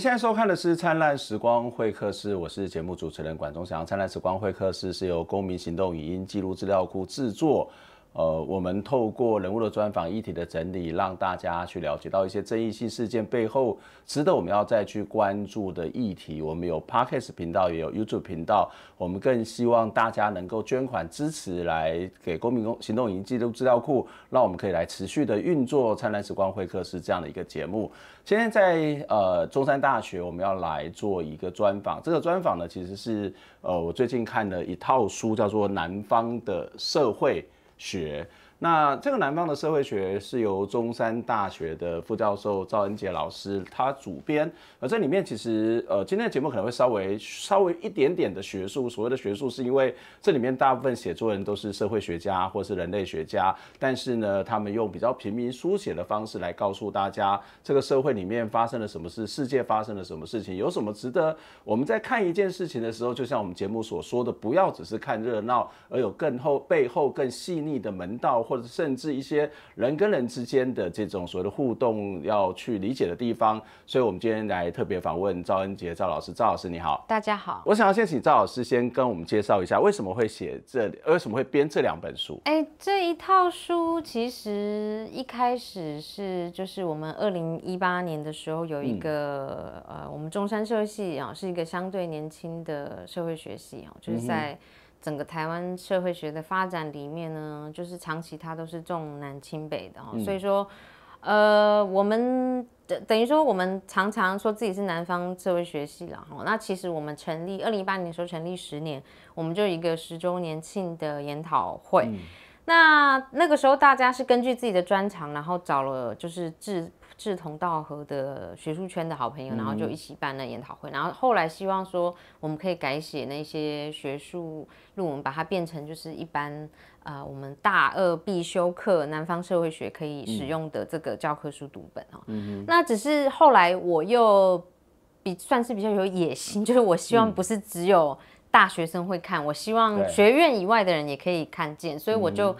现在收看的是《灿烂时光会客室》，我是节目主持人管中祥。《灿烂时光会客室》是由公民行动影音记录资料库制作。呃，我们透过人物的专访、议题的整理，让大家去了解到一些争议性事件背后值得我们要再去关注的议题。我们有 podcast 频道，也有 YouTube 频道。我们更希望大家能够捐款支持，来给公民公行动营记录资料库，让我们可以来持续的运作《灿烂时光会客室》这样的一个节目。今在在呃中山大学，我们要来做一个专访。这个专访呢，其实是呃我最近看了一套书，叫做《南方的社会》。是。那这个南方的社会学是由中山大学的副教授赵恩杰老师他主编，而这里面其实呃今天的节目可能会稍微稍微一点点的学术，所谓的学术是因为这里面大部分写作人都是社会学家或是人类学家，但是呢他们用比较平民书写的方式来告诉大家这个社会里面发生了什么事，世界发生了什么事情，有什么值得我们在看一件事情的时候，就像我们节目所说的，不要只是看热闹，而有更后背后更细腻的门道。或者甚至一些人跟人之间的这种所谓的互动要去理解的地方，所以我们今天来特别访问赵恩杰赵老师。赵老师你好，大家好。我想要先请赵老师先跟我们介绍一下为什么会写这，为什么会编这两本书？哎，这一套书其实一开始是就是我们二零一八年的时候有一个呃，我们中山社会系啊是一个相对年轻的社会学系啊，就是在。整个台湾社会学的发展里面呢，就是长期它都是重南轻北的哈，所以说，呃，我们等等于说我们常常说自己是南方社会学系了哈，那其实我们成立二零一八年的时候成立十年，我们就一个十周年庆的研讨会，那那个时候大家是根据自己的专长，然后找了就是志。志同道合的学术圈的好朋友，然后就一起办了研讨会。然后后来希望说，我们可以改写那些学术论文，把它变成就是一般呃我们大二必修课《南方社会学》可以使用的这个教科书读本哦。嗯嗯。那只是后来我又比算是比较有野心，就是我希望不是只有大学生会看，我希望学院以外的人也可以看见，所以我就。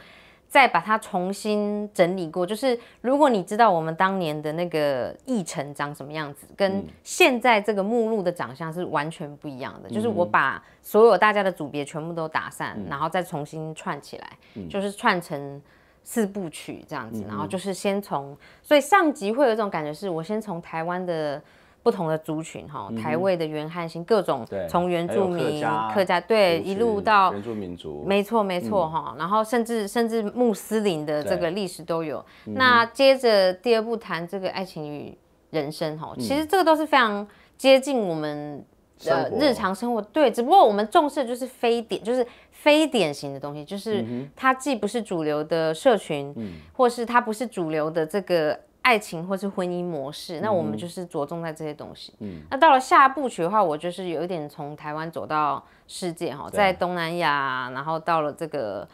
再把它重新整理过，就是如果你知道我们当年的那个议程长什么样子，跟现在这个目录的长相是完全不一样的。就是我把所有大家的组别全部都打散，然后再重新串起来，就是串成四部曲这样子。然后就是先从所以上集会有一种感觉，是我先从台湾的。不同的族群哈，台味的原汉星，各种，从原住民客家对一路到原住民族，没错没错哈。然后甚至甚至穆斯林的这个历史都有。那接着第二步谈这个爱情与人生哈，其实这个都是非常接近我们的日常生活。对，只不过我们重视就是非典，就是非典型的东西，就是它既不是主流的社群，或是它不是主流的这个。爱情或是婚姻模式，那我们就是着重在这些东西。嗯，那到了下部曲的话，我就是有一点从台湾走到世界哈，在东南亚，然后到了这个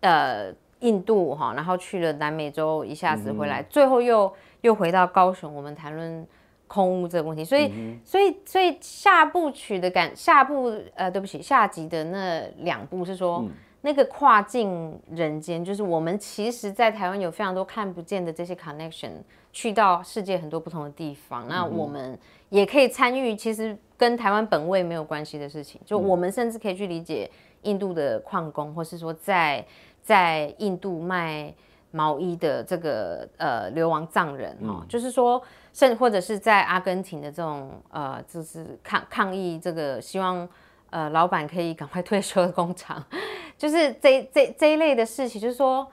呃印度哈，然后去了南美洲，一下子回来，最后又又回到高雄，我们谈论空屋这个问题。所以，所以，所以下部曲的感下部呃，对不起，下集的那两部是说。那个跨境人间，就是我们其实，在台湾有非常多看不见的这些 connection，去到世界很多不同的地方。那我们也可以参与，其实跟台湾本位没有关系的事情。就我们甚至可以去理解印度的矿工，或是说在在印度卖毛衣的这个呃流亡藏人哦，就是说甚或者是在阿根廷的这种呃，就是抗抗议这个希望呃老板可以赶快退休的工厂。就是这这这一类的事情，就是说，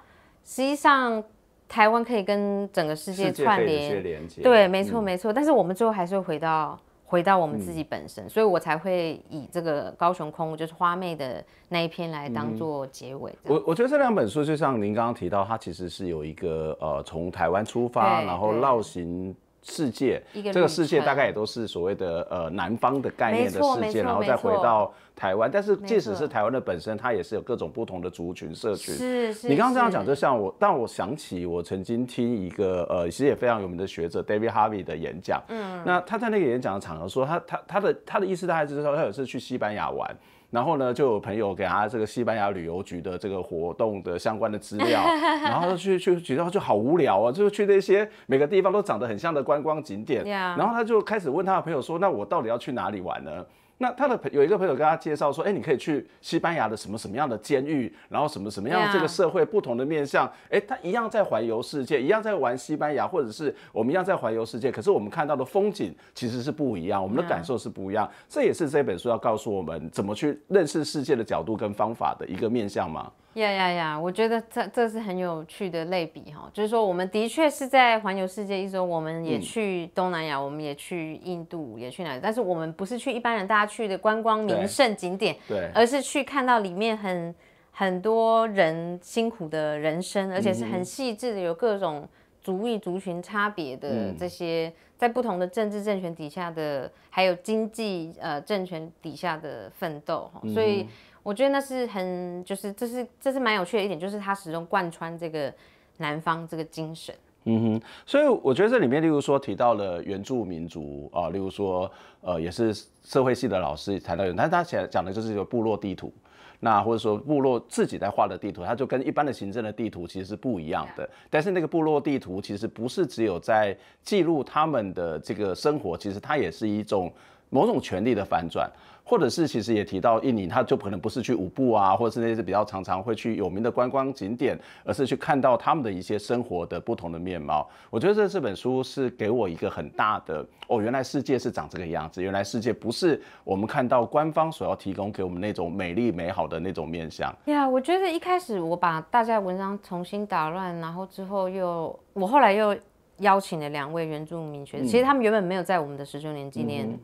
实际上台湾可以跟整个世界串联，对，没错没错。但是我们最后还是会回到回到我们自己本身，所以我才会以这个高雄空就是花妹的那一篇来当做结尾。我我觉得这两本书就像您刚刚提到，它其实是有一个呃从台湾出发，然后绕行。世界，这个世界大概也都是所谓的呃南方的概念的世界，然后再回到台湾。但是即使是台湾的本身，它也是有各种不同的族群社群。是是。你刚刚这样讲，就像我，但我想起我曾经听一个呃，其实也非常有名的学者 David Harvey 的演讲。嗯。那他在那个演讲的场合说，他他他的他的意思大概就是说，他有一次去西班牙玩。然后呢，就有朋友给他这个西班牙旅游局的这个活动的相关的资料，然后去去去，然后就好无聊啊，就去那些每个地方都长得很像的观光景点。然后他就开始问他的朋友说：“那我到底要去哪里玩呢？”那他的朋有一个朋友跟他介绍说，哎，你可以去西班牙的什么什么样的监狱，然后什么什么样这个社会不同的面向，哎，他一样在环游世界，一样在玩西班牙，或者是我们一样在环游世界，可是我们看到的风景其实是不一样，我们的感受是不一样，这也是这本书要告诉我们怎么去认识世界的角度跟方法的一个面向吗？呀呀呀！我觉得这这是很有趣的类比哈，就是说我们的确是在环游世界一周，我们也去东南亚，我们也去印度，也去哪，里？但是我们不是去一般人大家去的观光名胜景点，对，而是去看到里面很很多人辛苦的人生，而且是很细致的，有各种族裔族群差别的这些，在不同的政治政权底下的，还有经济呃政权底下的奋斗哈，所以。我觉得那是很，就是这是这是蛮有趣的一点，就是他始终贯穿这个南方这个精神。嗯哼，所以我觉得这里面，例如说提到了原住民族啊，例如说呃也是社会系的老师谈到，但是它讲讲的就是一个部落地图，那或者说部落自己在画的地图，它就跟一般的行政的地图其实是不一样的。但是那个部落地图其实不是只有在记录他们的这个生活，其实它也是一种。某种权力的反转，或者是其实也提到印尼，他就可能不是去舞步啊，或者是那些比较常常会去有名的观光景点，而是去看到他们的一些生活的不同的面貌。我觉得这这本书是给我一个很大的哦，原来世界是长这个样子，原来世界不是我们看到官方所要提供给我们那种美丽美好的那种面相。对啊，我觉得一开始我把大家文章重新打乱，然后之后又我后来又邀请了两位原住民学者，其实他们原本没有在我们的十九年纪念。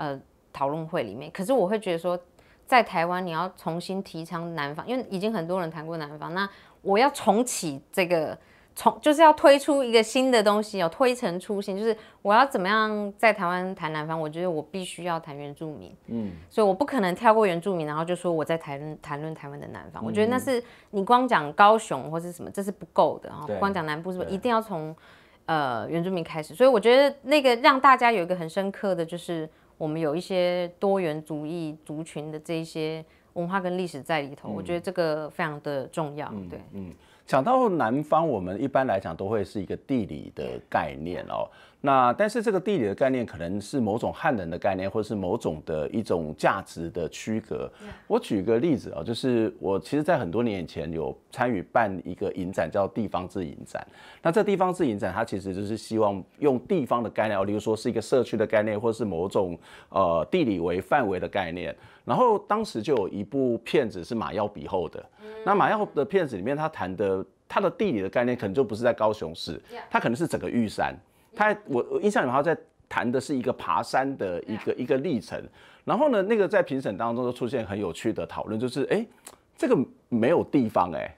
呃，讨论会里面，可是我会觉得说，在台湾你要重新提倡南方，因为已经很多人谈过南方，那我要重启这个重，就是要推出一个新的东西哦，推陈出新，就是我要怎么样在台湾谈南方？我觉得我必须要谈原住民，嗯，所以我不可能跳过原住民，然后就说我在谈 谈论台湾的南方。我觉得那是你光讲高雄或是什么，这是不够的哦。光讲南部是不一定要从呃原住民开始，所以我觉得那个让大家有一个很深刻的就是。我们有一些多元主裔族群的这些文化跟历史在里头，我觉得这个非常的重要。对，嗯，讲到南方，我们一般来讲都会是一个地理的概念哦。那但是这个地理的概念可能是某种汉人的概念，或者是某种的一种价值的区隔。我举个例子啊，就是我其实在很多年以前有参与办一个影展，叫地方志影展。那这地方志影展，它其实就是希望用地方的概念，例如说是一个社区的概念，或是某种呃地理为范围的概念。然后当时就有一部片子是马耀比后的，那马耀的片子里面，他谈的他的地理的概念可能就不是在高雄市，它可能是整个玉山。他我我印象里，他在谈的是一个爬山的一个一个历程。然后呢，那个在评审当中就出现很有趣的讨论，就是哎，这个没有地方哎，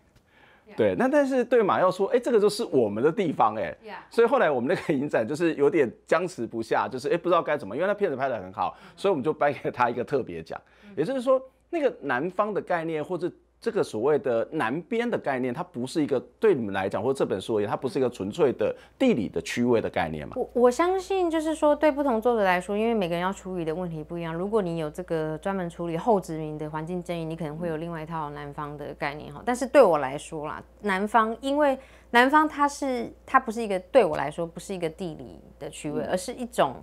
对，那但是对马耀说，哎，这个就是我们的地方哎，所以后来我们那个影展就是有点僵持不下，就是哎不知道该怎么，因为他片子拍的很好，所以我们就颁给他一个特别奖，也就是说那个南方的概念或者。这个所谓的南边的概念，它不是一个对你们来讲，或者这本书而言，它不是一个纯粹的地理的区位的概念嘛？我我相信，就是说，对不同作者来说，因为每个人要处理的问题不一样。如果你有这个专门处理后殖民的环境争议，你可能会有另外一套南方的概念哈。但是对我来说啦，南方，因为南方它是它不是一个对我来说不是一个地理的区位，而是一种。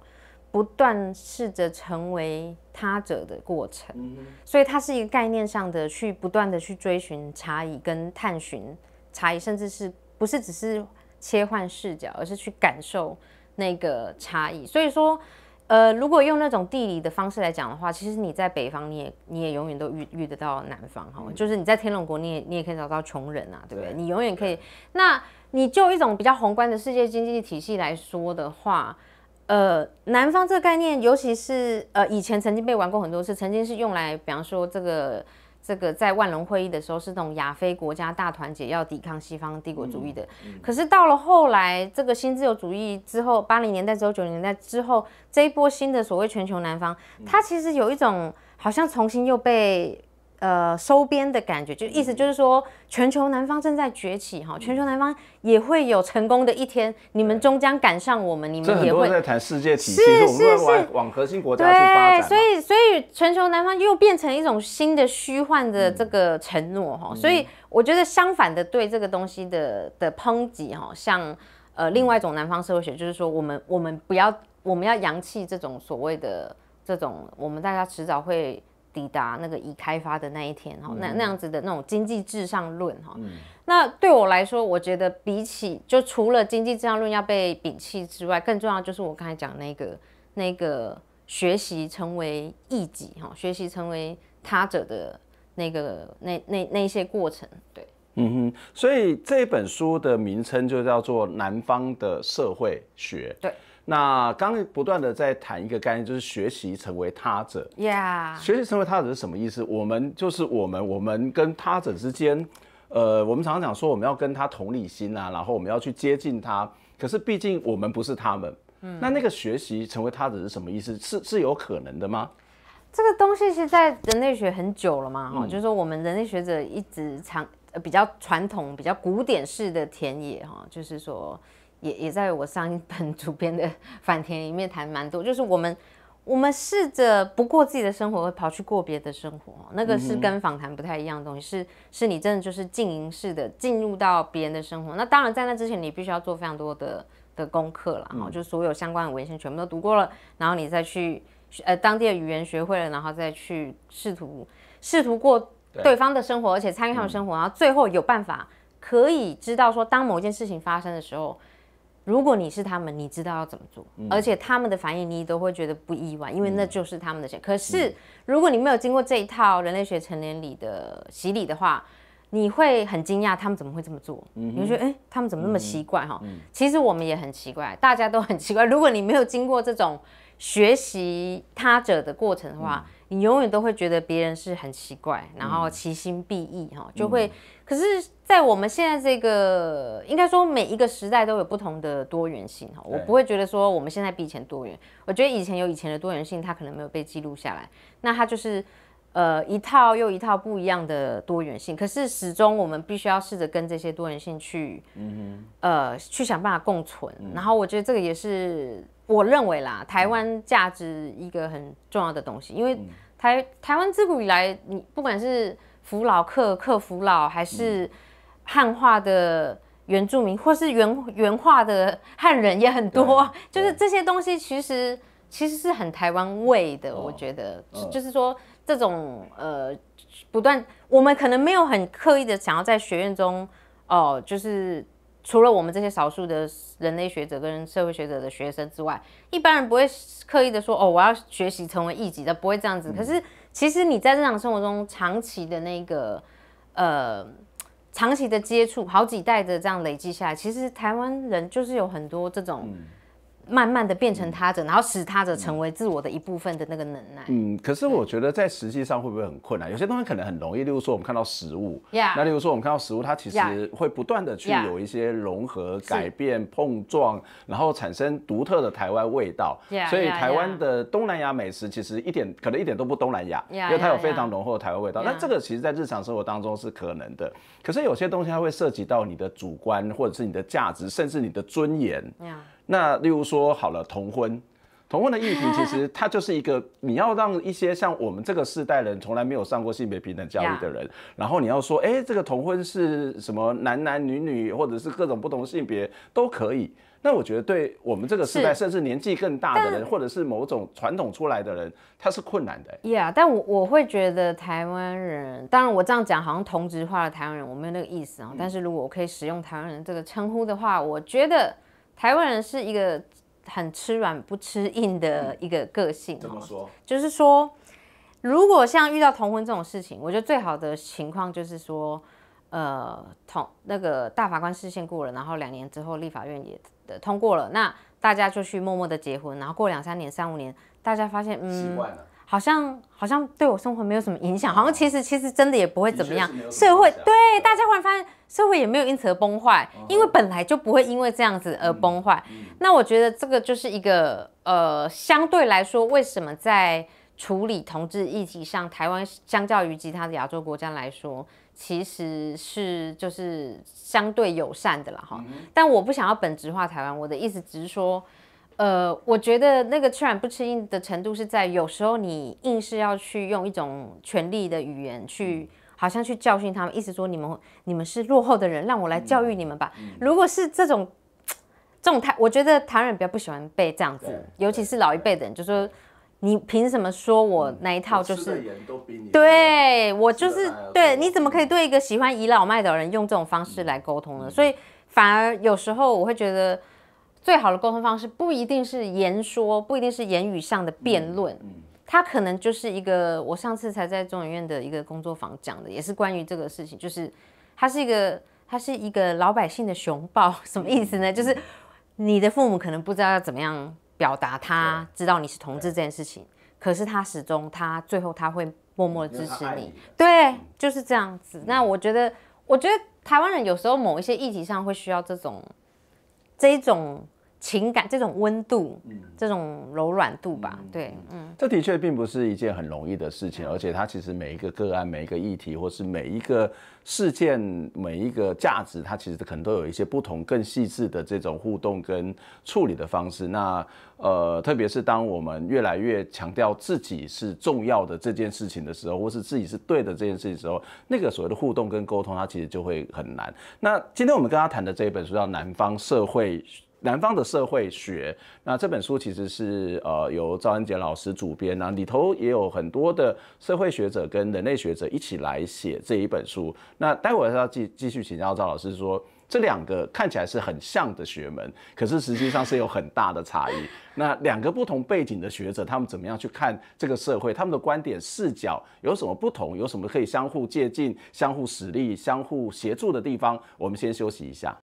不断试着成为他者的过程，所以它是一个概念上的去不断的去追寻差异跟探寻差异，甚至是不是只是切换视角，而是去感受那个差异。所以说，呃，如果用那种地理的方式来讲的话，其实你在北方你也你也永远都遇遇得到南方哈，就是你在天龙国你也你也可以找到穷人啊，对不对？你永远可以。那你就一种比较宏观的世界经济体系来说的话。呃，南方这个概念，尤其是呃，以前曾经被玩过很多次，曾经是用来，比方说这个这个在万隆会议的时候，是那种亚非国家大团结要抵抗西方帝国主义的。可是到了后来，这个新自由主义之后，八零年代之后，九零年代之后，这一波新的所谓全球南方，它其实有一种好像重新又被。呃，收编的感觉，就意思就是说，全球南方正在崛起哈，全球南方也会有成功的一天，你们终将赶上我们，你们也会在谈世界体系，是是是，往核心国家去发展。所以所以全球南方又变成一种新的虚幻的这个承诺哈，所以我觉得相反的对这个东西的的抨击哈，像呃，另外一种南方社会学就是说，我们我们不要，我们要扬弃这种所谓的这种，我们大家迟早会。抵达那个已开发的那一天哈，那那样子的那种经济至上论哈，那对我来说，我觉得比起就除了经济至上论要被摒弃之外，更重要就是我刚才讲那个那个学习成为异己哈，学习成为他者的那个那那那些过程。对，嗯哼，所以这本书的名称就叫做《南方的社会学》。对。那刚不断的在谈一个概念，就是学习成为他者。Yeah，学习成为他者是什么意思？我们就是我们，我们跟他者之间，呃，我们常常讲说我们要跟他同理心啊，然后我们要去接近他。可是毕竟我们不是他们。嗯。那那个学习成为他者是什么意思？是是有可能的吗？这个东西是在人类学很久了嘛？哈，就是说我们人类学者一直常、呃、比较传统、比较古典式的田野哈，就是说。也也在我上一本主编的 反田里面谈蛮多，就是我们我们试着不过自己的生活，跑去过别的生活，那个是跟访谈不太一样的东西，是是你真的就是经营式的进入到别人的生活。那当然，在那之前，你必须要做非常多的的功课了，哈，就所有相关的文献全部都读过了，然后你再去呃当地的语言学会了，然后再去试图试图过对方的生活，而且参与他们生活，然后最后有办法可以知道说，当某一件事情发生的时候。如果你是他们，你知道要怎么做，而且他们的反应你都会觉得不意外，因为那就是他们的钱。可是如果你没有经过这一套人类学成年礼的洗礼的话，你会很惊讶他们怎么会这么做，你会觉得哎，他们怎么那么奇怪哈？其实我们也很奇怪，大家都很奇怪。如果你没有经过这种，学习他者的过程的话，你永远都会觉得别人是很奇怪，然后其心必异哈，就会。可是，在我们现在这个，应该说每一个时代都有不同的多元性哈，我不会觉得说我们现在比以前多元。我觉得以前有以前的多元性，它可能没有被记录下来，那它就是。呃，一套又一套不一样的多元性，可是始终我们必须要试着跟这些多元性去，嗯呃，去想办法共存。然后我觉得这个也是我认为啦，台湾价值一个很重要的东西，因为台台湾自古以来，你不管是扶老客客扶老，还是汉化的原住民，或是原原化的汉人也很多，就是这些东西其实其实是很台湾味的。我觉得就是说。这种呃，不断，我们可能没有很刻意的想要在学院中哦，就是除了我们这些少数的人类学者跟社会学者的学生之外，一般人不会刻意的说哦，我要学习成为一级的，不会这样子。可是其实你在日常生活中长期的那个呃，长期的接触，好几代的这样累积下来，其实台湾人就是有很多这种。慢慢的变成他者，然后使他者成为自我的一部分的那个能耐。嗯，可是我觉得在实际上会不会很困难？有些东西可能很容易，例如说我们看到食物，那例如说我们看到食物，它其实会不断的去有一些融合、改变、碰撞，然后产生独特的台湾味道。所以台湾的东南亚美食其实一点可能一点都不东南亚，因为它有非常浓厚的台湾味道。那这个其实在日常生活当中是可能的，可是有些东西它会涉及到你的主观，或者是你的价值，甚至你的尊严。那例如说好了同婚，同婚的议题 其实它就是一个你要让一些像我们这个世代人从来没有上过性别平等教育的人，然后你要说，哎，这个同婚是什么男男女女或者是各种不同性别都可以，那我觉得对我们这个世代，甚至年纪更大的人，或者是某种传统出来的人，他是困难的。呀，但我我会觉得台湾人，当然我这样讲好像同质化的台湾人，我没有那个意思啊。但是如果我可以使用台湾人这个称呼的话，我觉得。台湾人是一个很吃软不吃硬的一个个性。怎么说？就是说，如果像遇到同婚这种事情，我觉得最好的情况就是说，呃，同那个大法官视线过了，然后两年之后立法院也通过了，那大家就去默默的结婚，然后过两三年、三五年，大家发现，嗯。好像好像对我生活没有什么影响，好像其实其实真的也不会怎么样。社会对大家忽然发现社会也没有因此而崩坏，因为本来就不会因为这样子而崩坏。那我觉得这个就是一个呃，相对来说，为什么在处理同志议题上，台湾相较于其他的亚洲国家来说，其实是就是相对友善的了哈。但我不想要本质化台湾，我的意思只是说。呃，我觉得那个吃软不吃硬的程度是在有时候你硬是要去用一种权力的语言去，好像去教训他们，意思说你们你们是落后的人，让我来教育你们吧。如果是这种这种态，我觉得台人比较不喜欢被这样子，尤其是老一辈的人，就说你凭什么说我那一套就是对我就是对你怎么可以对一个喜欢倚老卖老的人用这种方式来沟通呢？所以反而有时候我会觉得。最好的沟通方式不一定是言说，不一定是言语上的辩论，嗯，它可能就是一个我上次才在中影院的一个工作坊讲的，也是关于这个事情，就是它是一个它是一个老百姓的熊抱，什么意思呢？就是你的父母可能不知道要怎么样表达他知道你是同志这件事情，可是他始终他最后他会默默的支持你，对，就是这样子。那我觉得我觉得台湾人有时候某一些议题上会需要这种。这种情感，这种温度，这种柔软度吧，对，嗯，这的确并不是一件很容易的事情，而且它其实每一个个案、每一个议题，或是每一个事件、每一个价值，它其实可能都有一些不同、更细致的这种互动跟处理的方式。那呃，特别是当我们越来越强调自己是重要的这件事情的时候，或是自己是对的这件事情时候，那个所谓的互动跟沟通，它其实就会很难。那今天我们跟他谈的这一本书叫《南方社会》，南方的社会学。那这本书其实是呃由赵恩杰老师主编，那里头也有很多的社会学者跟人类学者一起来写这一本书。那待会儿要继继续请教赵老师说。这两个看起来是很像的学门，可是实际上是有很大的差异。那两个不同背景的学者，他们怎么样去看这个社会？他们的观点视角有什么不同？有什么可以相互借鉴、相互使力、相互协助的地方？我们先休息一下。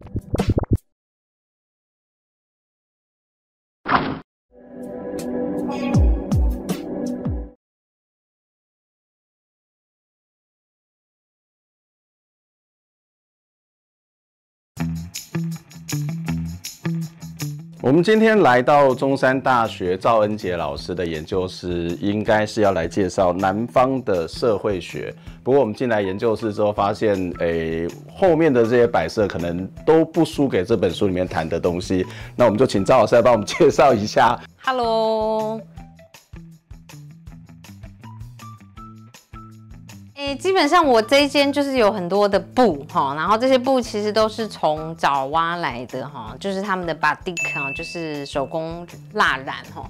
我们今天来到中山大学赵恩杰老师的研究室，应该是要来介绍南方的社会学。不过我们进来研究室之后，发现，诶，后面的这些摆设可能都不输给这本书里面谈的东西。那我们就请赵老师来帮我们介绍一下。Hello。基本上我这一间就是有很多的布哈，然后这些布其实都是从爪哇来的哈，就是他们的 b a d i k 就是手工蜡染哈。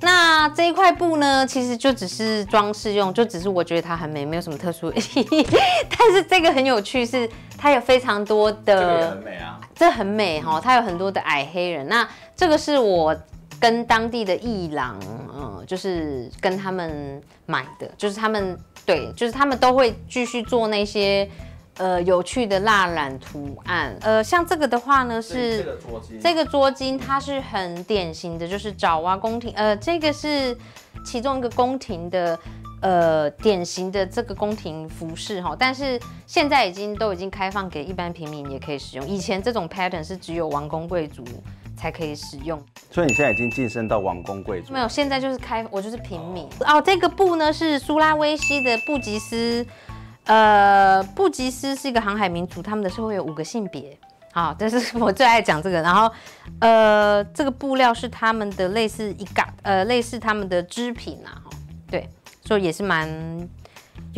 那这一块布呢，其实就只是装饰用，就只是我觉得它很美，没有什么特殊。但是这个很有趣，是它有非常多的这个很美啊，这很美哈，它有很多的矮黑人。那这个是我。跟当地的艺廊，嗯，就是跟他们买的，就是他们对，就是他们都会继续做那些呃有趣的蜡染图案。呃，像这个的话呢，是这个捉襟，它是很典型的，就是爪哇宫廷。呃，这个是其中一个宫廷的呃典型的这个宫廷服饰哈。但是现在已经都已经开放给一般平民也可以使用。以前这种 pattern 是只有王公贵族。才可以使用，所以你现在已经晋升到王公贵族？没有，现在就是开，我就是平民。哦，这个布呢是苏拉威西的布吉斯，呃，布吉斯是一个航海民族，他们的社会有五个性别。好，这是我最爱讲这个。然后，呃，这个布料是他们的类似一嘎，呃，类似他们的织品啊。对，所以也是蛮。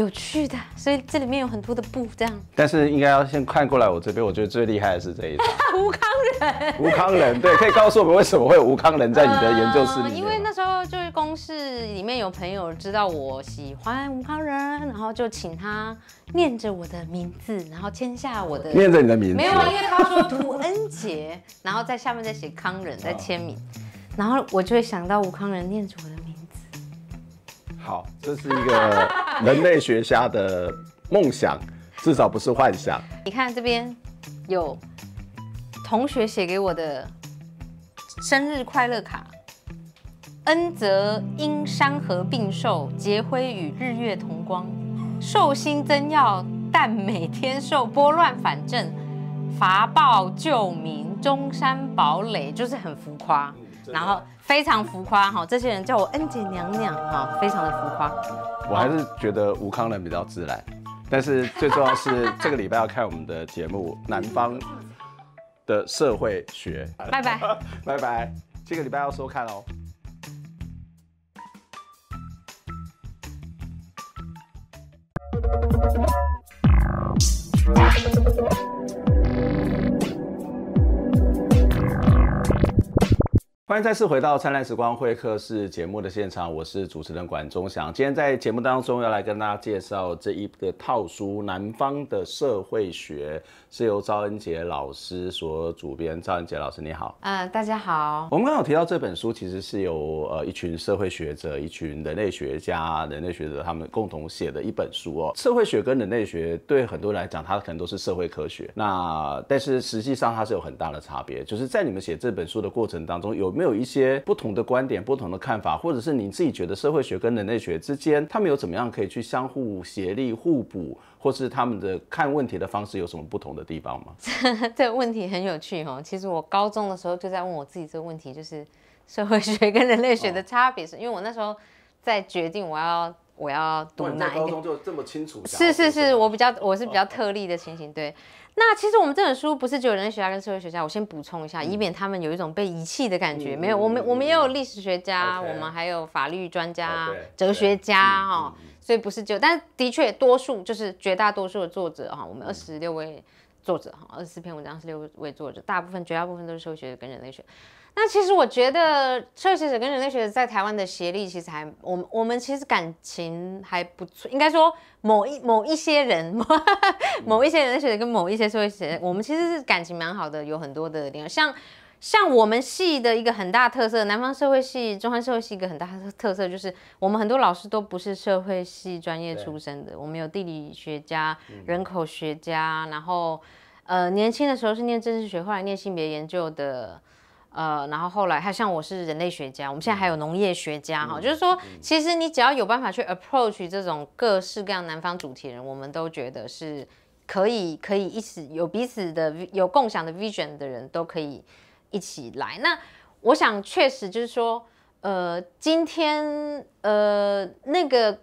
有趣的，所以这里面有很多的布这样。但是应该要先看过来我这边，我觉得最厉害的是这一。吴康仁。吴康仁，对，可以告诉我们为什么会有吴康仁在你的研究室里？因为那时候就是公司里面有朋友知道我喜欢吴康仁，然后就请他念着我的名字，然后签下我的。念着你的名字？没有，因为他说涂恩杰，然后在下面再写康仁再签名，然后我就会想到吴康仁念着的。好，这是一个人类学家的梦想，至少不是幻想。你看这边有同学写给我的生日快乐卡，恩泽因山河并寿，结辉与日月同光，寿星增耀，但每天受拨乱反正，伐暴救民，中山堡垒，就是很浮夸。然后非常浮夸哈，这些人叫我恩姐娘娘哈，非常的浮夸。我还是觉得吴康人比较自然，但是最重要是这个礼拜要看我们的节目《南方的社会学》。拜拜 拜拜，这个礼拜要收看喽。欢迎再次回到《灿烂时光会客室》节目的现场，我是主持人管中祥。今天在节目当中要来跟大家介绍这一个套书《南方的社会学》，是由赵恩杰老师所主编。赵恩杰老师，你好。嗯，大家好。我们刚刚有提到这本书，其实是由呃一群社会学者、一群人类学家、人类学者他们共同写的一本书哦。社会学跟人类学对很多人来讲，它可能都是社会科学。那但是实际上它是有很大的差别，就是在你们写这本书的过程当中有。没有一些不同的观点、不同的看法，或者是你自己觉得社会学跟人类学之间，他们有怎么样可以去相互协力、互补，或是他们的看问题的方式有什么不同的地方吗？这问题很有趣哦。其实我高中的时候就在问我自己这个问题，就是社会学跟人类学的差别，是因为我那时候在决定我要我要读哪一个。高中就这么清楚？是是是，我比较我是比较特例的情形，对。那其实我们这本书不是只有人类学家跟社会学家，我先补充一下，以免他们有一种被遗弃的感觉。没有，我们我们也有历史学家，我们还有法律专家、哲学家哈，所以不是就，但的确多数就是绝大多数的作者哈，我们二十六位作者哈，二十四篇文章，二十六位作者，大部分绝大部分都是社会学者跟人类学。那其实我觉得社会学者跟人类学者在台湾的协力，其实还我们我们其实感情还不错。应该说某一某一些人，某一些人类学者跟某一些社会学者，我们其实是感情蛮好的，有很多的方。像像我们系的一个很大特色，南方社会系、中山社会系一个很大特色，就是我们很多老师都不是社会系专业出身的。我们有地理学家、人口学家，然后呃年轻的时候是念政治学，后来念性别研究的。呃，然后后来，还像我是人类学家，我们现在还有农业学家，哈，就是说，其实你只要有办法去 approach 这种各式各样南方主题人，我们都觉得是可以，可以一起有彼此的有共享的 vision 的人都可以一起来。那我想，确实就是说，呃，今天，呃，那个，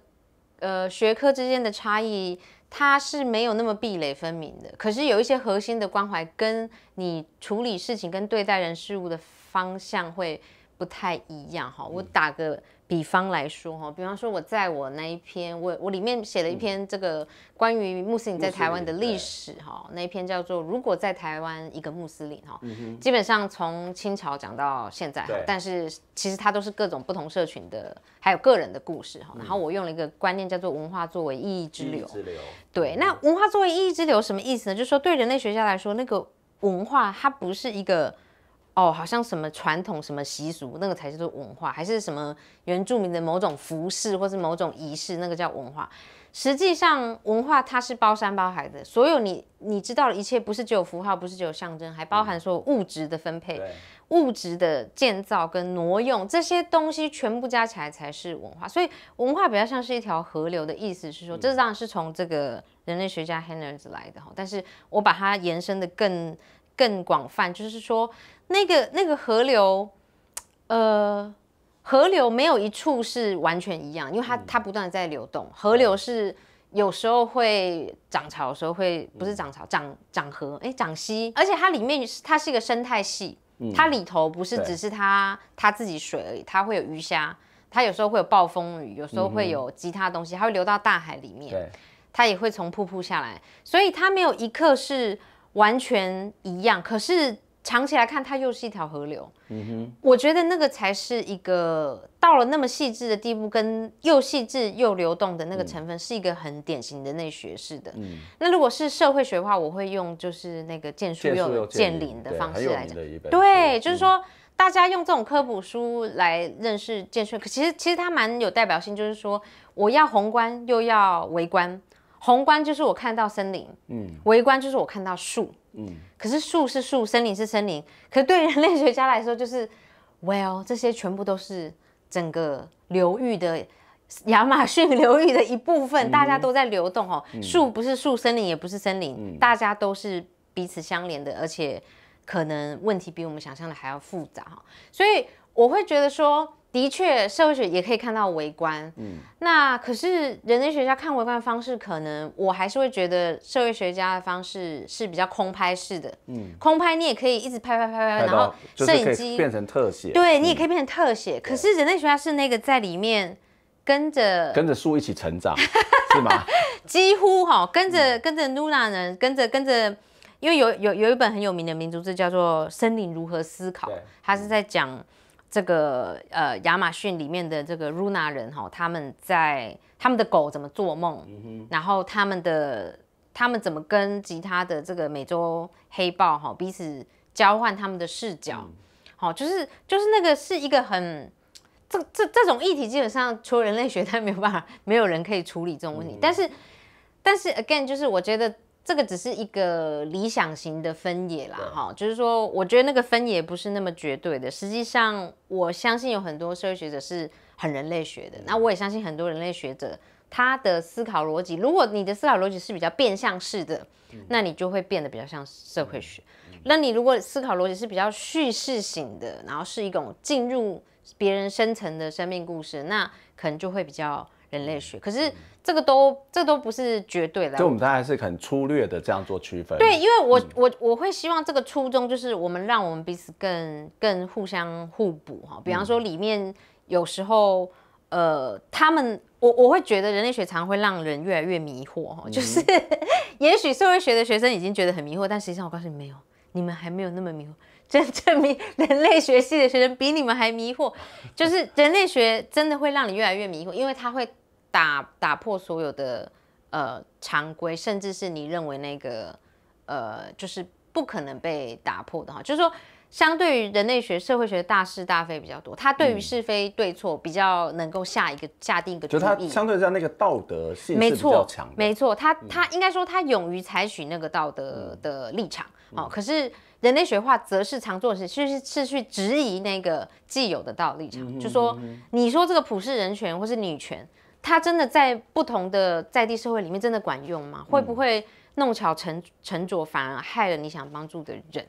呃，学科之间的差异。他是没有那么壁垒分明的，可是有一些核心的关怀，跟你处理事情、跟对待人事物的方向会不太一样哈。我打个。比方来说哈，比方说我在我那一篇我我里面写了一篇这个关于穆斯林在台湾的历史哈，那一篇叫做如果在台湾一个穆斯林哈，基本上从清朝讲到现在，但是其实它都是各种不同社群的还有个人的故事哈。然后我用了一个观念叫做文化作为意义之流。对，那文化作为意义之流什么意思呢？就是说对人类学家来说，那个文化它不是一个。哦，好像什么传统、什么习俗，那个才是文化，还是什么原住民的某种服饰或是某种仪式，那个叫文化。实际上，文化它是包山包海的，所有你你知道的一切，不是只有符号，不是只有象征，还包含说物质的分配、物质的建造跟挪用这些东西，全部加起来才是文化。所以文化比较像是一条河流的意思，是说，这当然是从这个人类学家 h e n n e r s 来的哈，但是我把它延伸的更。更广泛，就是说，那个那个河流，呃，河流没有一处是完全一样，因为它它不断在流动。河流是有时候会涨潮的时候会不是涨潮涨涨河哎涨溪，而且它里面它是一个生态系，它里头不是只是它它自己水而已，它会有鱼虾，它有时候会有暴风雨，有时候会有其他东西，它会流到大海里面，它也会从瀑布下来，所以它没有一刻是。完全一样，可是长期来看，它又是一条河流。嗯哼，我觉得那个才是一个到了那么细致的地步，跟又细致又流动的那个成分，是一个很典型的内学式的。嗯，那如果是社会学的话，我会用就是那个建树又建林的方式来讲。对，就是说大家用这种科普书来认识设，可其实其实它蛮有代表性，就是说我要宏观又要微观。宏观就是我看到森林，嗯，微观就是我看到树，嗯。可是树是树，森林是森林，可是对人类学家来说，就是，Well，这些全部都是整个流域的亚马逊流域的一部分，大家都在流动哦。树不是树，森林也不是森林，大家都是彼此相连的，而且可能问题比我们想象的还要复杂哈。所以我会觉得说。的确，社会学也可以看到围观，嗯，那可是人类学家看围观的方式，可能我还是会觉得社会学家的方式是比较空拍式的，嗯，空拍你也可以一直拍拍拍拍，然后摄影机变成特写，对，你也可以变成特写。可是人类学家是那个在里面跟着跟着树一起成长，是吗？几乎哈，跟着跟着露娜人，跟着跟着，因为有有有一本很有名的民族志叫做《森林如何思考》，他是在讲。这个呃，亚马逊里面的这个露娜人哈，他们在他们的狗怎么做梦，然后他们的他们怎么跟其他的这个美洲黑豹哈彼此交换他们的视角，好，就是就是那个是一个很这这这种议题，基本上除了人类学，他没有办法，没有人可以处理这种问题，但是但是 again 就是我觉得。这个只是一个理想型的分野啦，哈，就是说，我觉得那个分野不是那么绝对的。实际上，我相信有很多社会学者是很人类学的，那我也相信很多人类学者他的思考逻辑，如果你的思考逻辑是比较变相式的，那你就会变得比较像社会学。那你如果思考逻辑是比较叙事型的，然后是一种进入别人深层的生命故事，那可能就会比较。人类学，可是这个都这都不是绝对的，就我们大家还是很粗略的这样做区分。对，因为我我我会希望这个初衷就是我们让我们彼此更更互相互补哈。比方说，里面有时候呃，他们我我会觉得人类学常会让人越来越迷惑哈。就是 也许社会学的学生已经觉得很迷惑，但实际上我告诉你没有，你们还没有那么迷惑。真证明人类学系的学生比你们还迷惑，就是人类学真的会让你越来越迷惑，因为它会打打破所有的呃常规，甚至是你认为那个呃就是不可能被打破的哈，就是说。相对于人类学、社会学的大是大非比较多，他对于是非对错比较能够下一个下定一个，就他相对在那个道德性没错，没错，他他应该说他勇于采取那个道德的立场，哦，可是人类学化则是常做的是去是去质疑那个既有的道立场，就说你说这个普世人权或是女权，它真的在不同的在地社会里面真的管用吗？会不会弄巧成成拙，反而害了你想帮助的人？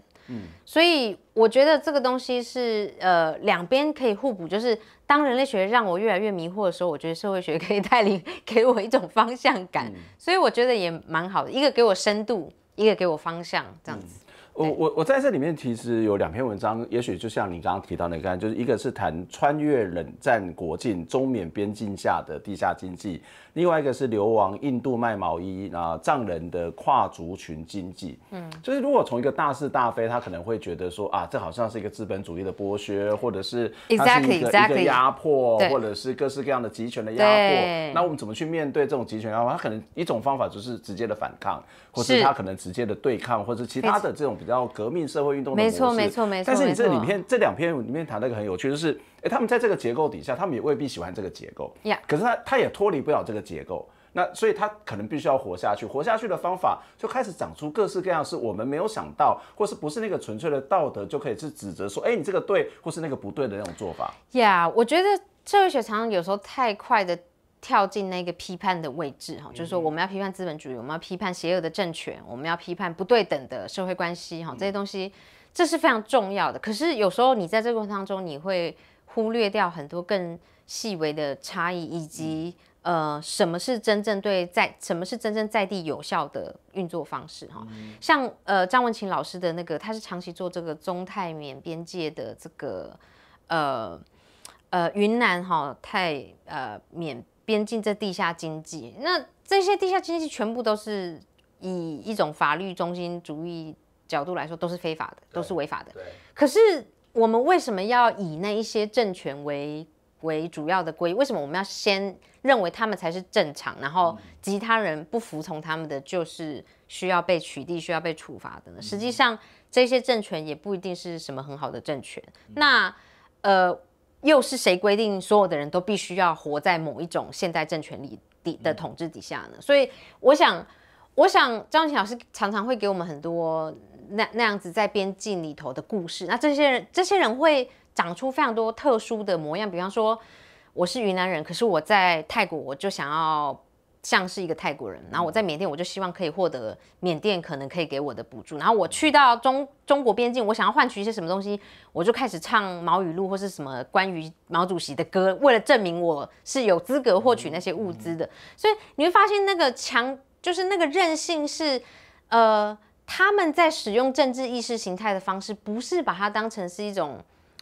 所以我觉得这个东西是呃，两边可以互补。就是当人类学让我越来越迷惑的时候，我觉得社会学可以带领 给我一种方向感。所以我觉得也蛮好的，一个给我深度，一个给我方向，这样子。我我我在这里面其实有两篇文章，也许就像你刚刚提到那个，就是一个是谈穿越冷战国境中缅边境下的地下经济。另外一个是流亡印度卖毛衣啊，藏人的跨族群经济。嗯，就是如果从一个大是大非，他可能会觉得说啊，这好像是一个资本主义的剥削，或者是它是一个一个压迫，或者是各式各样的集权的压迫。那我们怎么去面对这种集权？迫？他可能一种方法就是直接的反抗，或是他可能直接的对抗，或是其他的这种比较革命社会运动。没错没错没错。但是你这里面这两篇里面谈的一个很有趣的是。哎，他们在这个结构底下，他们也未必喜欢这个结构，呀。可是他他也脱离不了这个结构，那所以他可能必须要活下去。活下去的方法就开始长出各式各样，是我们没有想到，或是不是那个纯粹的道德就可以去指责说，哎，你这个对，或是那个不对的那种做法。呀，我觉得社会学常常有时候太快的跳进那个批判的位置，哈，就是说我们要批判资本主义，我们要批判邪恶的政权，我们要批判不对等的社会关系，哈，这些东西这是非常重要的。可是有时候你在这个过程当中，你会忽略掉很多更细微的差异，以及呃，什么是真正对在，什么是真正在地有效的运作方式哈？像呃，张文琴老师的那个，他是长期做这个中泰缅边界的这个呃呃云南哈泰呃缅边境这地下经济，那这些地下经济全部都是以一种法律中心主义角度来说都是非法的，都是违法的，对，可是。我们为什么要以那一些政权为为主要的规？为什么我们要先认为他们才是正常，然后其他人不服从他们的就是需要被取缔、需要被处罚的？呢？实际上，这些政权也不一定是什么很好的政权。那呃，又是谁规定所有的人都必须要活在某一种现代政权里底的统治底下呢？所以，我想，我想张琴老师常常会给我们很多。那那样子在边境里头的故事，那这些人这些人会长出非常多特殊的模样，比方说我是云南人，可是我在泰国，我就想要像是一个泰国人；然后我在缅甸，我就希望可以获得缅甸可能可以给我的补助；然后我去到中中国边境，我想要换取一些什么东西，我就开始唱毛语录或是什么关于毛主席的歌，为了证明我是有资格获取那些物资的。所以你会发现那个强，就是那个韧性是呃。他们在使用政治意识形态的方式，不是把它当成是一种，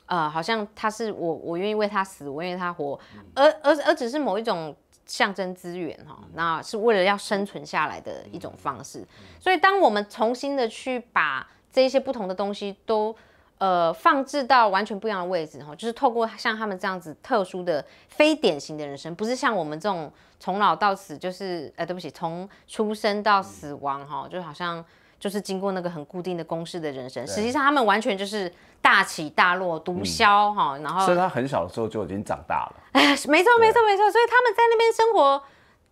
呃，好像他是我，我愿意为他死，我愿意他活，而而而只是某一种象征资源哈，那是为了要生存下来的一种方式。所以，当我们重新的去把这些不同的东西都，呃，放置到完全不一样的位置，哈，就是透过像他们这样子特殊的非典型的人生，不是像我们这种从老到死，就是，呃，对不起，从出生到死亡，哈，就好像。就是经过那个很固定的公式的人生，实际上他们完全就是大起大落、毒枭哈。然后，所以他很小的时候就已经长大了。哎，没错，没错，没错。所以他们在那边生活，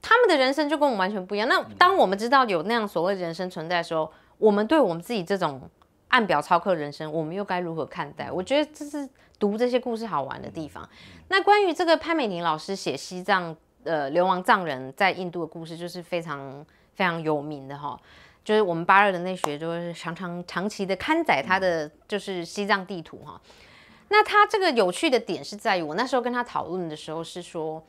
他们的人生就跟我们完全不一样。那当我们知道有那样所谓人生存在的时候，我们对我们自己这种暗表超客人生，我们又该如何看待？我觉得这是读这些故事好玩的地方。那关于这个潘美玲老师写西藏呃流亡藏人在印度的故事，就是非常非常有名的哈。就是我们八二的那学，就是常常长期的刊载他的，就是西藏地图哈。那他这个有趣的点是在于，我那时候跟他讨论的时候是说，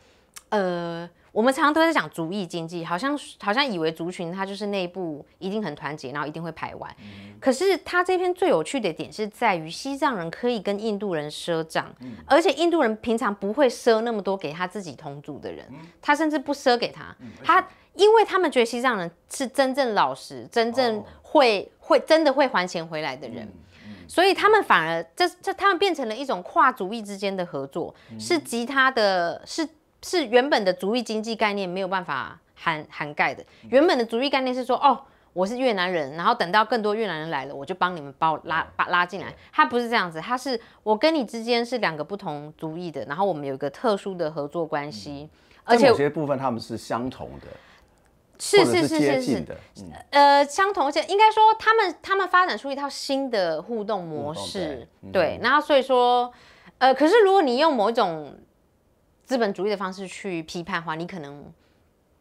呃。我们常常都在讲族裔经济，好像好像以为族群他就是内部一定很团结，然后一定会排外。可是他这篇最有趣的点是在于，西藏人可以跟印度人赊账，而且印度人平常不会赊那么多给他自己同族的人，他甚至不赊给他。他因为他们觉得西藏人是真正老实、真正会会真的会还钱回来的人，所以他们反而这这他们变成了一种跨族裔之间的合作，是吉他的是。是原本的族裔经济概念没有办法涵涵盖的。原本的族裔概念是说，哦，我是越南人，然后等到更多越南人来了，我就帮你们包拉把拉进来。它不是这样子，它是我跟你之间是两个不同族裔的，然后我们有一个特殊的合作关系。而且有些部分他们是相同的，是是是是是的，呃，相同而且应该说他们他们发展出一套新的互动模式。对，然后所以说，呃，可是如果你用某一种。资本主义的方式去批判的话，你可能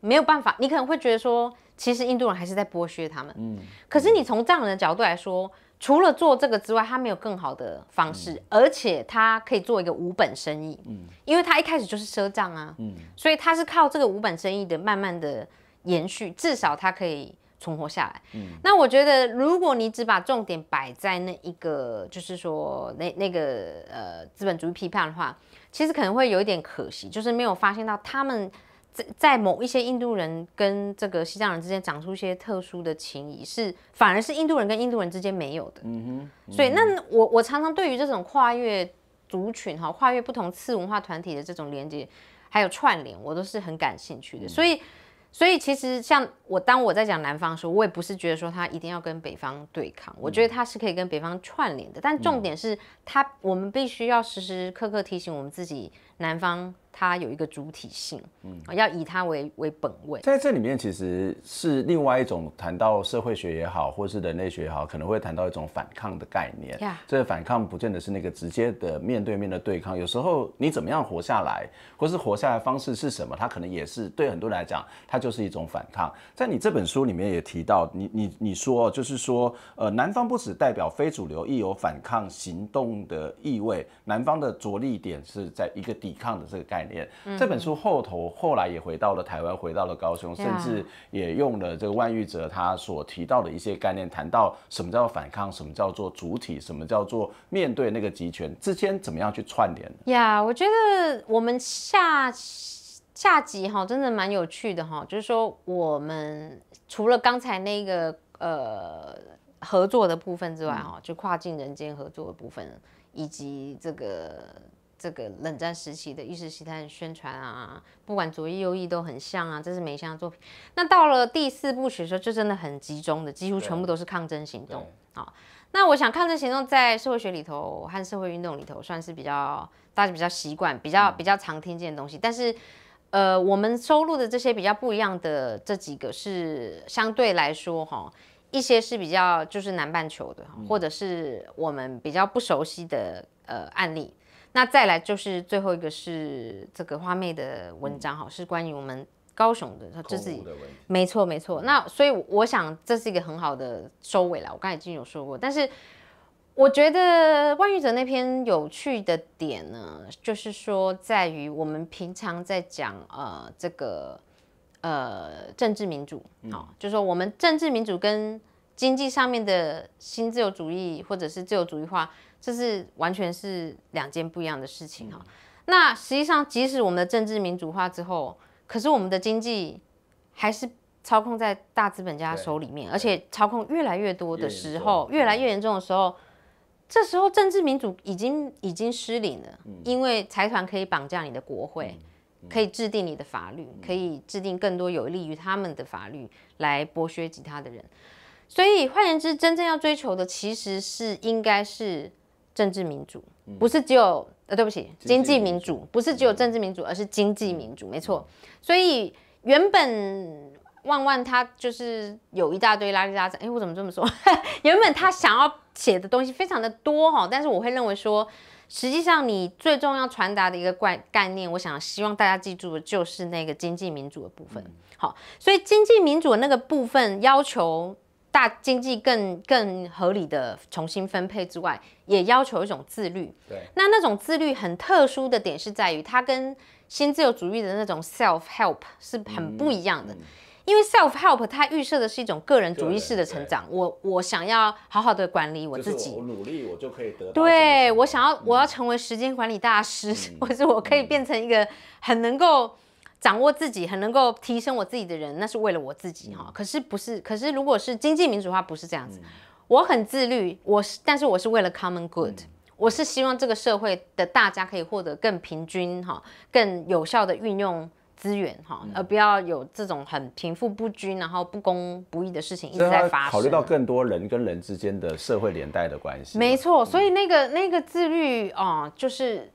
没有办法，你可能会觉得说，其实印度人还是在剥削他们。嗯，可是你从藏人的角度来说，除了做这个之外，他没有更好的方式，而且他可以做一个无本生意。嗯，因为他一开始就是赊账啊，嗯，所以他是靠这个无本生意的慢慢的延续，至少他可以存活下来。嗯，那我觉得，如果你只把重点摆在那一个，就是说那那个呃资本主义批判的话。其实可能会有一点可惜，就是没有发现到他们在在某一些印度人跟这个西藏人之间长出一些特殊的情谊，是反而是印度人跟印度人之间没有的。嗯哼，所以那我我常常对于这种跨越族群哈，跨越不同次文化团体的这种连接还有串联，我都是很感兴趣的。所以。所以其实像我当我在讲南方的时，候，我也不是觉得说他一定要跟北方对抗，我觉得他是可以跟北方串联的。但重点是他，我们必须要时时刻刻提醒我们自己。南方它有一个主体性，嗯，要以它为为本位。在这里面其实是另外一种谈到社会学也好，或是人类学也好，可能会谈到一种反抗的概念。这个反抗不见得是那个直接的面对面的对抗，有时候你怎么样活下来，或是活下来方式是什么，它可能也是对很多人来讲，它就是一种反抗。在你这本书里面也提到，你你你说就是说，呃，南方不只代表非主流，亦有反抗行动的意味。南方的着力点是在一个。抵抗的这个概念，这本书后头后来也回到了台湾，回到了高雄，甚至也用了这个万玉哲他所提到的一些概念，谈到什么叫做反抗，什么叫做主体，什么叫做面对那个集权之间怎么样去串联？呀，我觉得我们下下集哈，真的蛮有趣的哈，就是说我们除了刚才那个呃合作的部分之外哈，就跨境人间合作的部分以及这个。这个冷战时期的意识形态宣传啊，不管左翼右翼都很像啊，这是梅香的作品。那到了第四部曲的时候，就真的很集中的，几乎全部都是抗争行动啊。那我想，抗争行动在社会学里头和社会运动里头算是比较大家比较习惯、比较比较常听见的东西。但是，呃，我们收录的这些比较不一样的这几个，是相对来说哈，一些是比较就是南半球的，或者是我们比较不熟悉的呃案例。那再来就是最后一个是这个花妹的文章哈，是关于我们高雄的，这是自己。没错没错。那所以我想这是一个很好的收尾了。我刚才已经有说过，但是我觉得万玉哲那篇有趣的点呢，就是说在于我们平常在讲呃这个呃政治民主，好，就是说我们政治民主跟经济上面的新自由主义或者是自由主义化。这是完全是两件不一样的事情哈。那实际上，即使我们的政治民主化之后，可是我们的经济还是操控在大资本家手里面，而且操控越来越多的时候，越来越严重的时候，这时候政治民主已经已经失灵了，因为财团可以绑架你的国会，可以制定你的法律，可以制定更多有利于他们的法律来剥削其他的人。所以换言之，真正要追求的其实是应该是。政治民主不是只有呃，对不起，经济民主不是只有政治民主，而是经济民主，没错。所以原本万万他就是有一大堆拉拉渣杂，哎，我怎么这么说？原本他想要写的东西非常的多哈，但是我会认为说，实际上你最重要传达的一个概概念，我想希望大家记住的就是那个经济民主的部分。好，所以经济民主的那个部分要求。大经济更更合理的重新分配之外，也要求一种自律。对，那那种自律很特殊的点是在于，它跟新自由主义的那种 self help 是很不一样的。因为 self help 它预设的是一种个人主义式的成长。我我想要好好的管理我自己，我努力我就可以得。到。对我想要我要成为时间管理大师，或者我可以变成一个很能够。掌握自己很能够提升我自己的人，那是为了我自己哈。可是不是，可是如果是经济民主化，不是这样子。我很自律，我是，但是我是为了 common good，我是希望这个社会的大家可以获得更平均哈、更有效的运用资源哈，而不要有这种很贫富不均，然后不公不义的事情一直在发生。考虑到更多人跟人之间的社会连带的关系，没错。所以那个那个自律啊，就是。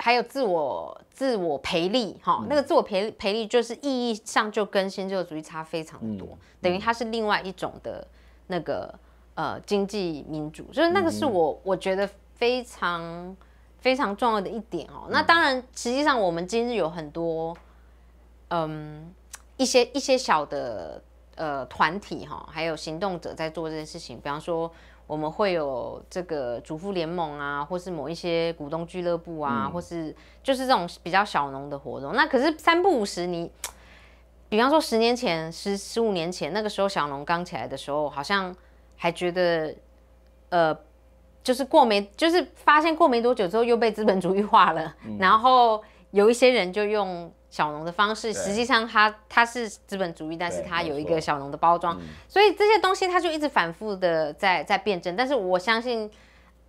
还有自我自我赔利哈，那个自我赔赔利就是意义上就跟新自由主义差非常多，等于它是另外一种的那个呃经济民主，就是那个是我我觉得非常非常重要的一点哦。那当然，实际上我们今日有很多嗯一些一些小的呃团体哈，还有行动者在做这件事情，比方说。我们会有这个主妇联盟啊，或是某一些股东俱乐部啊，或是就是这种比较小农的活动。那可是三不五十，你比方说十年前、十十五年前那个时候小农刚起来的时候，好像还觉得呃，就是过没，就是发现过没多久之后又被资本主义化了，然后有一些人就用。小农的方式，实际上它它是资本主义，但是它有一个小农的包装，所以这些东西它就一直反复的在在辩证，但是我相信。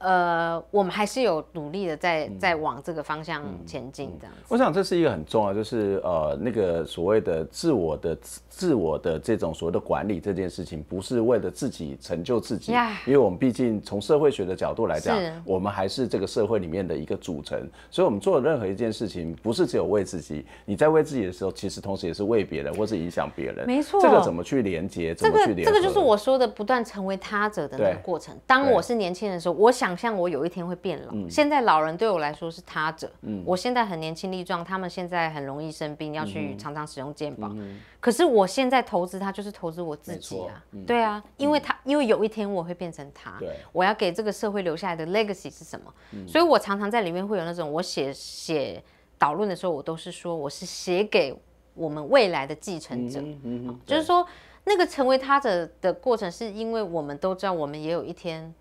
呃，我们还是有努力的，在在往这个方向前进，这样。我想这是一个很重要，就是呃，那个所谓的自我的自我的这种所谓的管理这件事情，不是为了自己成就自己，因为我们毕竟从社会学的角度来讲，我们还是这个社会里面的一个组成，所以我们做任何一件事情，不是只有为自己。你在为自己的时候，其实同时也是为别人，或是影响别人。没错，这个怎么去连接？怎么这个这个就是我说的不断成为他者的那个过程。当我是年轻人的时候，我想。想象我有一天会变老，现在老人对我来说是他者。嗯，我现在很年轻力壮，他们现在很容易生病，要去常常使用健保。嗯，可是我现在投资他，就是投资我自己啊。对啊，因为他因为有一天我会变成他，我要给这个社会留下来的 legacy 是什么？所以我常常在里面会有那种，我写写导论的时候，我都是说我是写给我们未来的继承者。嗯，就是说那个成为他者的过程，是因为我们都知道，我们也有一天。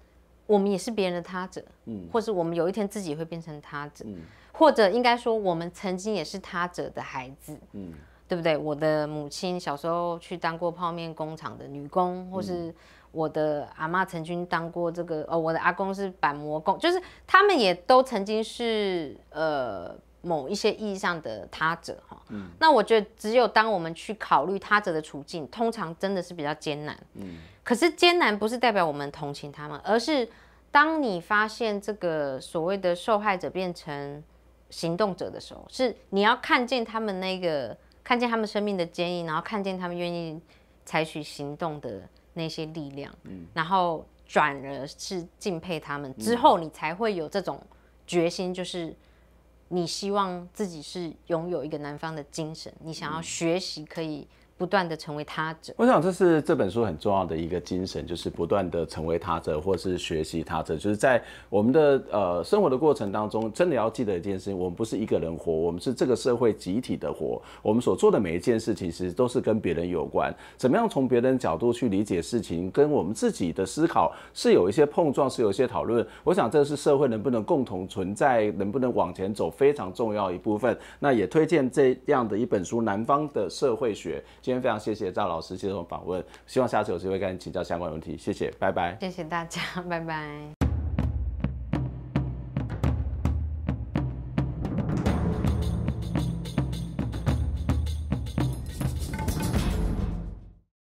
我们也是别人的他者，嗯，或是我们有一天自己会变成他者，或者应该说，我们曾经也是他者的孩子，嗯，对不对？我的母亲小时候去当过泡面工厂的女工，或是我的阿妈曾经当过这个哦，我的阿公是板模工，就是他们也都曾经是呃。某一些意义上的他者哈，那我觉得只有当我们去考虑他者的处境，通常真的是比较艰难。嗯，可是艰难不是代表我们同情他们，而是当你发现这个所谓的受害者变成行动者的时候，是你要看见他们那个看见他们生命的坚毅，然后看见他们愿意采取行动的那些力量，嗯，然后转而是敬佩他们之后，你才会有这种决心，就是。你希望自己是拥有一个南方的精神，你想要学习可以。不断的成为他者，我想这是这本书很重要的一个精神，就是不断的成为他者，或是学习他者，就是在我们的呃生活的过程当中，真的要记得一件事情，我们不是一个人活，我们是这个社会集体的活，我们所做的每一件事，其实都是跟别人有关。怎么样从别人角度去理解事情，跟我们自己的思考是有一些碰撞，是有一些讨论。我想这是社会能不能共同存在，能不能往前走非常重要一部分。那也推荐这样的一本书《南方的社会学》。今天非常谢谢赵老师接受访问，希望下次有机会跟你请教相关问题，谢谢，拜拜。谢谢大家，拜拜。